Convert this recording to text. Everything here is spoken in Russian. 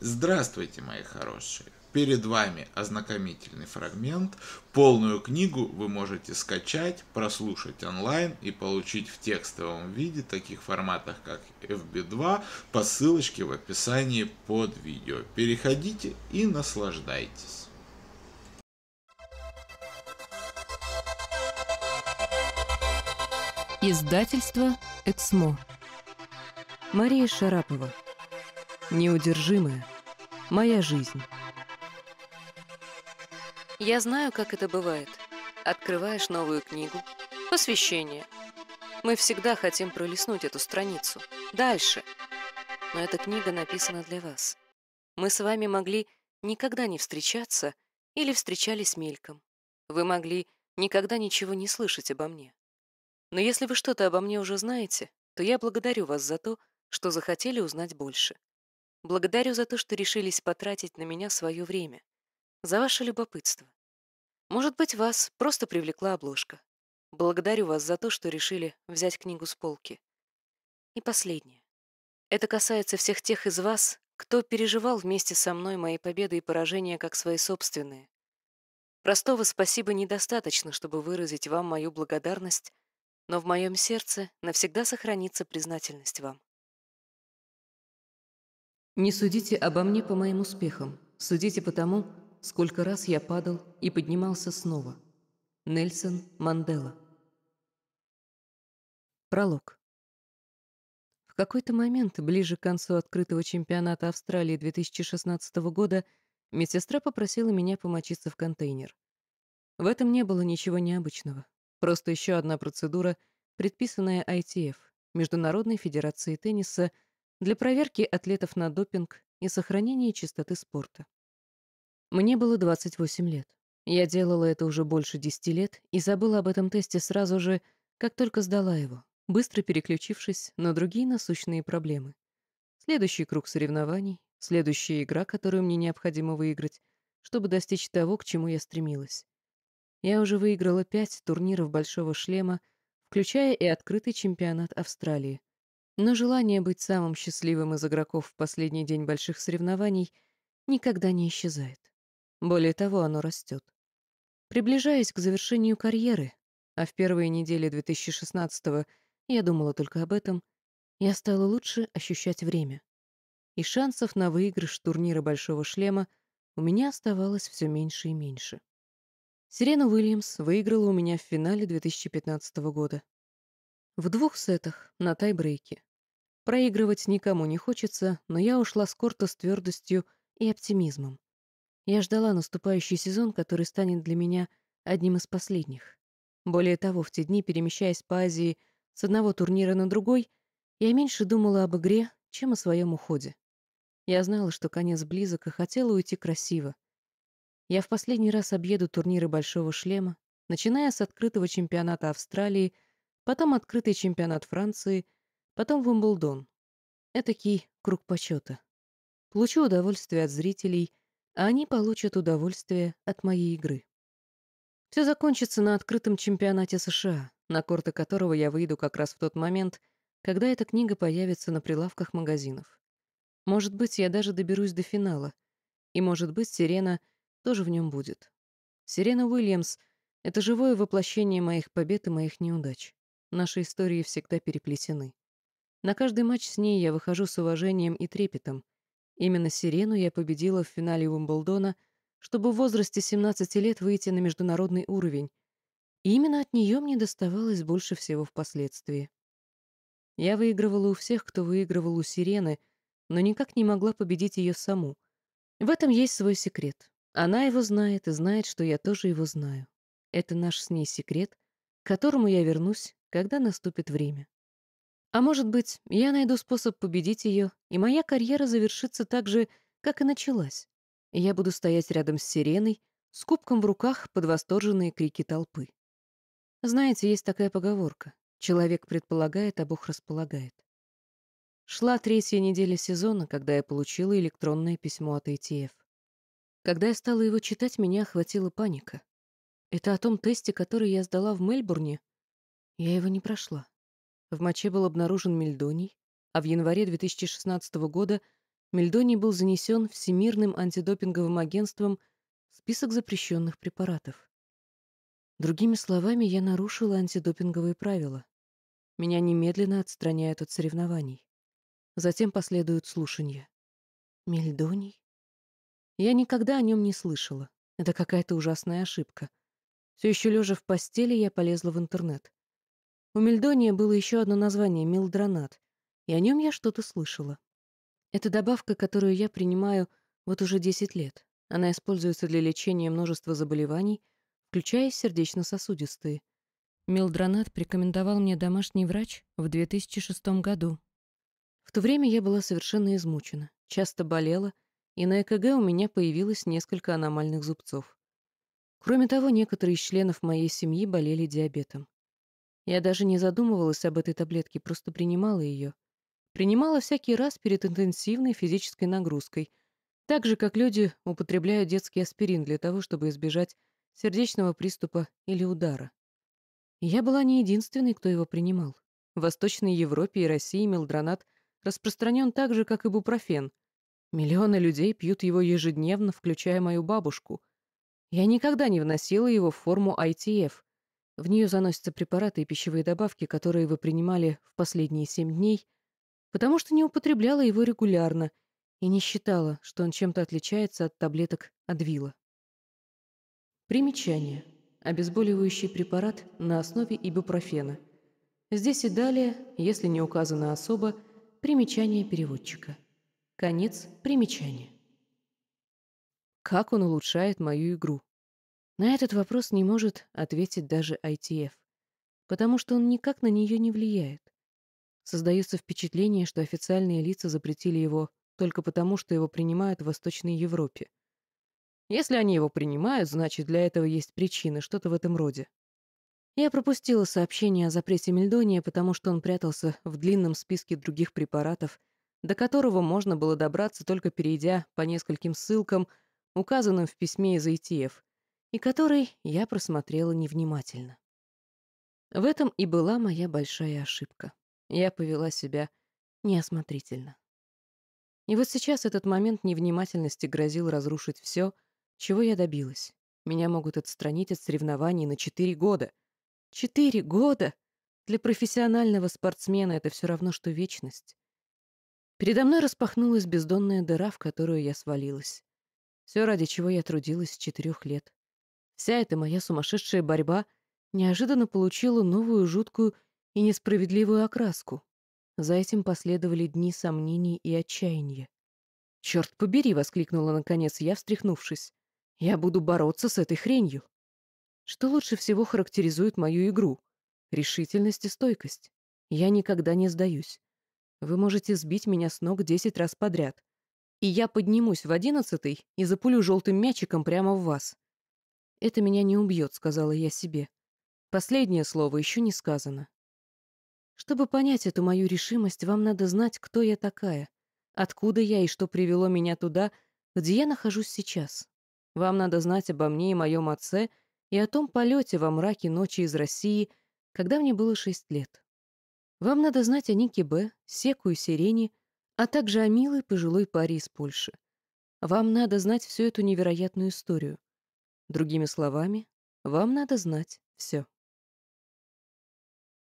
Здравствуйте, мои хорошие! Перед вами ознакомительный фрагмент. Полную книгу вы можете скачать, прослушать онлайн и получить в текстовом виде, таких форматах как FB2, по ссылочке в описании под видео. Переходите и наслаждайтесь. Издательство «Эксмо». Мария Шарапова. Неудержимая. Моя жизнь. Я знаю, как это бывает. Открываешь новую книгу. Посвящение. Мы всегда хотим пролистнуть эту страницу. Дальше. Но эта книга написана для вас. Мы с вами могли никогда не встречаться или встречались мельком. Вы могли никогда ничего не слышать обо мне. Но если вы что-то обо мне уже знаете, то я благодарю вас за то, что захотели узнать больше. Благодарю за то, что решились потратить на меня свое время. За ваше любопытство. Может быть, вас просто привлекла обложка. Благодарю вас за то, что решили взять книгу с полки. И последнее. Это касается всех тех из вас, кто переживал вместе со мной мои победы и поражения как свои собственные. Простого спасибо недостаточно, чтобы выразить вам мою благодарность, но в моем сердце навсегда сохранится признательность вам. Не судите обо мне по моим успехам. Судите по тому, сколько раз я падал и поднимался снова. Нельсон Мандела. Пролог. В какой-то момент, ближе к концу открытого чемпионата Австралии 2016 года, медсестра попросила меня помочиться в контейнер. В этом не было ничего необычного. Просто еще одна процедура, предписанная ITF, Международной федерацией Тенниса – для проверки атлетов на допинг и сохранения чистоты спорта. Мне было 28 лет. Я делала это уже больше 10 лет и забыла об этом тесте сразу же, как только сдала его, быстро переключившись на другие насущные проблемы. Следующий круг соревнований, следующая игра, которую мне необходимо выиграть, чтобы достичь того, к чему я стремилась. Я уже выиграла пять турниров «Большого шлема», включая и открытый чемпионат Австралии, но желание быть самым счастливым из игроков в последний день больших соревнований никогда не исчезает. Более того, оно растет. Приближаясь к завершению карьеры, а в первые недели 2016-го я думала только об этом, я стала лучше ощущать время. И шансов на выигрыш турнира «Большого шлема» у меня оставалось все меньше и меньше. Сирена Уильямс выиграла у меня в финале 2015 года. В двух сетах, на тайбрейке. Проигрывать никому не хочется, но я ушла с корта с твердостью и оптимизмом. Я ждала наступающий сезон, который станет для меня одним из последних. Более того, в те дни, перемещаясь по Азии с одного турнира на другой, я меньше думала об игре, чем о своем уходе. Я знала, что конец близок, и хотела уйти красиво. Я в последний раз объеду турниры Большого Шлема, начиная с открытого чемпионата Австралии — потом открытый чемпионат Франции, потом Вимблдон. Этакий круг почета. Получу удовольствие от зрителей, а они получат удовольствие от моей игры. Все закончится на открытом чемпионате США, на корты которого я выйду как раз в тот момент, когда эта книга появится на прилавках магазинов. Может быть, я даже доберусь до финала, и, может быть, Сирена тоже в нем будет. Сирена Уильямс — это живое воплощение моих побед и моих неудач. Наши истории всегда переплетены. На каждый матч с ней я выхожу с уважением и трепетом. Именно Сирену я победила в финале Уимблдона, чтобы в возрасте 17 лет выйти на международный уровень. И именно от нее мне доставалось больше всего впоследствии. Я выигрывала у всех, кто выигрывал у Сирены, но никак не могла победить ее саму. В этом есть свой секрет. Она его знает и знает, что я тоже его знаю. Это наш с ней секрет, к которому я вернусь когда наступит время. А может быть, я найду способ победить ее, и моя карьера завершится так же, как и началась. Я буду стоять рядом с сиреной, с кубком в руках под восторженные крики толпы. Знаете, есть такая поговорка «Человек предполагает, а Бог располагает». Шла третья неделя сезона, когда я получила электронное письмо от ATF. Когда я стала его читать, меня охватила паника. Это о том тесте, который я сдала в Мельбурне — я его не прошла. В моче был обнаружен мельдоний, а в январе 2016 года мельдоний был занесен Всемирным антидопинговым агентством в список запрещенных препаратов. Другими словами, я нарушила антидопинговые правила. Меня немедленно отстраняют от соревнований. Затем последуют слушания. Мельдоний? Я никогда о нем не слышала. Это какая-то ужасная ошибка. Все еще лежа в постели, я полезла в интернет. У мельдония было еще одно название — мелдронат, и о нем я что-то слышала. Это добавка, которую я принимаю вот уже 10 лет. Она используется для лечения множества заболеваний, включая сердечно-сосудистые. Мелдронат порекомендовал мне домашний врач в 2006 году. В то время я была совершенно измучена, часто болела, и на ЭКГ у меня появилось несколько аномальных зубцов. Кроме того, некоторые из членов моей семьи болели диабетом. Я даже не задумывалась об этой таблетке, просто принимала ее. Принимала всякий раз перед интенсивной физической нагрузкой, так же, как люди употребляют детский аспирин для того, чтобы избежать сердечного приступа или удара. Я была не единственной, кто его принимал. В Восточной Европе и России мелдронат распространен так же, как и бупрофен. Миллионы людей пьют его ежедневно, включая мою бабушку. Я никогда не вносила его в форму ITF, в нее заносятся препараты и пищевые добавки, которые вы принимали в последние семь дней, потому что не употребляла его регулярно и не считала, что он чем-то отличается от таблеток Адвила. Примечание. Обезболивающий препарат на основе ибупрофена. Здесь и далее, если не указано особо, примечание переводчика. Конец примечания. Как он улучшает мою игру? На этот вопрос не может ответить даже ITF, потому что он никак на нее не влияет. Создается впечатление, что официальные лица запретили его только потому, что его принимают в Восточной Европе. Если они его принимают, значит, для этого есть причины, что-то в этом роде. Я пропустила сообщение о запрете мельдония, потому что он прятался в длинном списке других препаратов, до которого можно было добраться, только перейдя по нескольким ссылкам, указанным в письме из ITF, и который я просмотрела невнимательно. В этом и была моя большая ошибка. Я повела себя неосмотрительно. И вот сейчас этот момент невнимательности грозил разрушить все, чего я добилась. Меня могут отстранить от соревнований на четыре года. Четыре года! Для профессионального спортсмена это все равно, что вечность. Передо мной распахнулась бездонная дыра, в которую я свалилась. Все, ради чего я трудилась с четырех лет. Вся эта моя сумасшедшая борьба неожиданно получила новую жуткую и несправедливую окраску. За этим последовали дни сомнений и отчаяния. «Черт побери!» — воскликнула наконец я, встряхнувшись. «Я буду бороться с этой хренью!» Что лучше всего характеризует мою игру? Решительность и стойкость. Я никогда не сдаюсь. Вы можете сбить меня с ног десять раз подряд. И я поднимусь в одиннадцатый и запулю желтым мячиком прямо в вас. «Это меня не убьет», — сказала я себе. Последнее слово еще не сказано. Чтобы понять эту мою решимость, вам надо знать, кто я такая, откуда я и что привело меня туда, где я нахожусь сейчас. Вам надо знать обо мне и моем отце и о том полете во мраке ночи из России, когда мне было шесть лет. Вам надо знать о Нике Б, Секу и Сирене, а также о милой пожилой паре из Польши. Вам надо знать всю эту невероятную историю. Другими словами, вам надо знать все.